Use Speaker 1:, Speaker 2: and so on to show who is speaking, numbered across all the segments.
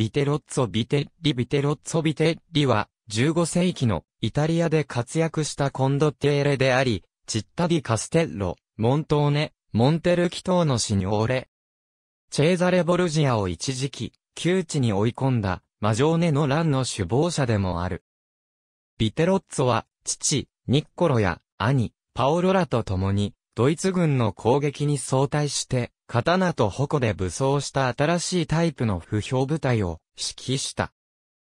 Speaker 1: ビテロッツォ・ビテッリ・ビテロッツォ・ビテッリは、15世紀のイタリアで活躍したコンドテーレであり、チッタ・ディ・カステッロ、モントーネ、モンテルキ島のシニオーレ。チェーザレ・ボルジアを一時期、窮地に追い込んだ、マジョーネの乱の首謀者でもある。ビテロッツォは、父、ニッコロや、兄、パオロラと共に、ドイツ軍の攻撃に相対して、刀と矛で武装した新しいタイプの不評部隊を指揮した。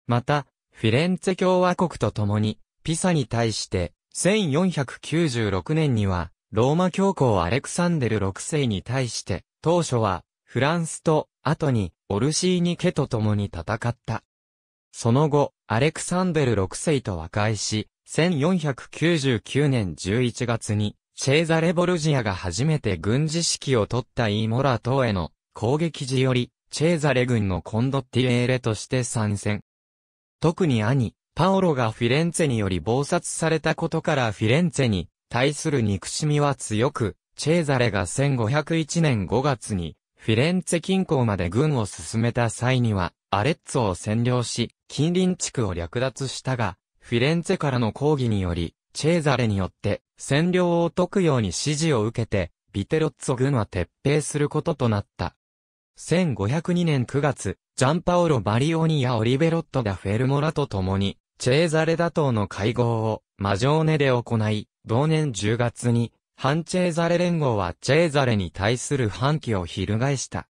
Speaker 1: また、フィレンツェ共和国と共に、ピサに対して、1496年には、ローマ教皇アレクサンデル6世に対して、当初は、フランスと、後に、オルシーニ家と共に戦った。その後、アレクサンデル6世と和解し、1499年11月に、チェーザレ・ボルジアが初めて軍事指揮を取ったイーモラ島への攻撃時より、チェーザレ軍のコンドッティエーレとして参戦。特に兄、パオロがフィレンツェにより暴殺されたことからフィレンツェに対する憎しみは強く、チェーザレが1501年5月にフィレンツェ近郊まで軍を進めた際には、アレッツォを占領し、近隣地区を略奪したが、フィレンツェからの抗議により、チェーザレによって占領を解くように指示を受けて、ビテロッツォ軍は撤兵することとなった。1502年9月、ジャンパオロ・バリオニやオリベロット・ダ・フェルモラと共に、チェーザレ打倒の会合をマジョーネで行い、同年10月に、反チェーザレ連合はチェーザレに対する反旗を翻した。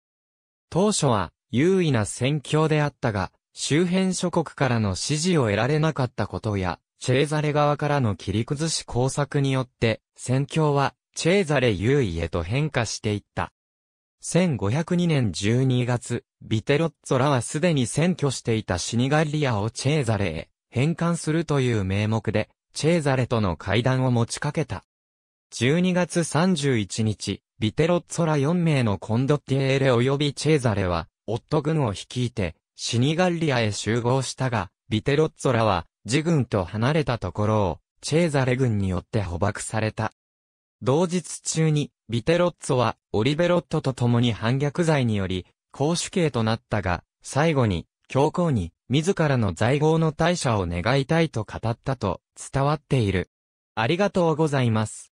Speaker 1: 当初は優位な戦況であったが、周辺諸国からの支持を得られなかったことや、チェーザレ側からの切り崩し工作によって、戦況は、チェーザレ優位へと変化していった。1502年12月、ビテロッツォラはすでに占拠していたシニガリアをチェーザレへ返還するという名目で、チェーザレとの会談を持ちかけた。12月31日、ビテロッツォラ4名のコンドッティエーレ及びチェーザレは、夫軍を率いて、シニガリアへ集合したが、ビテロッツォラは、自軍と離れたところを、チェーザレ軍によって捕獲された。同日中に、ビテロッツォは、オリベロットと共に反逆罪により、公主刑となったが、最後に、教皇に、自らの在郷の大社を願いたいと語ったと、伝わっている。ありがとうございます。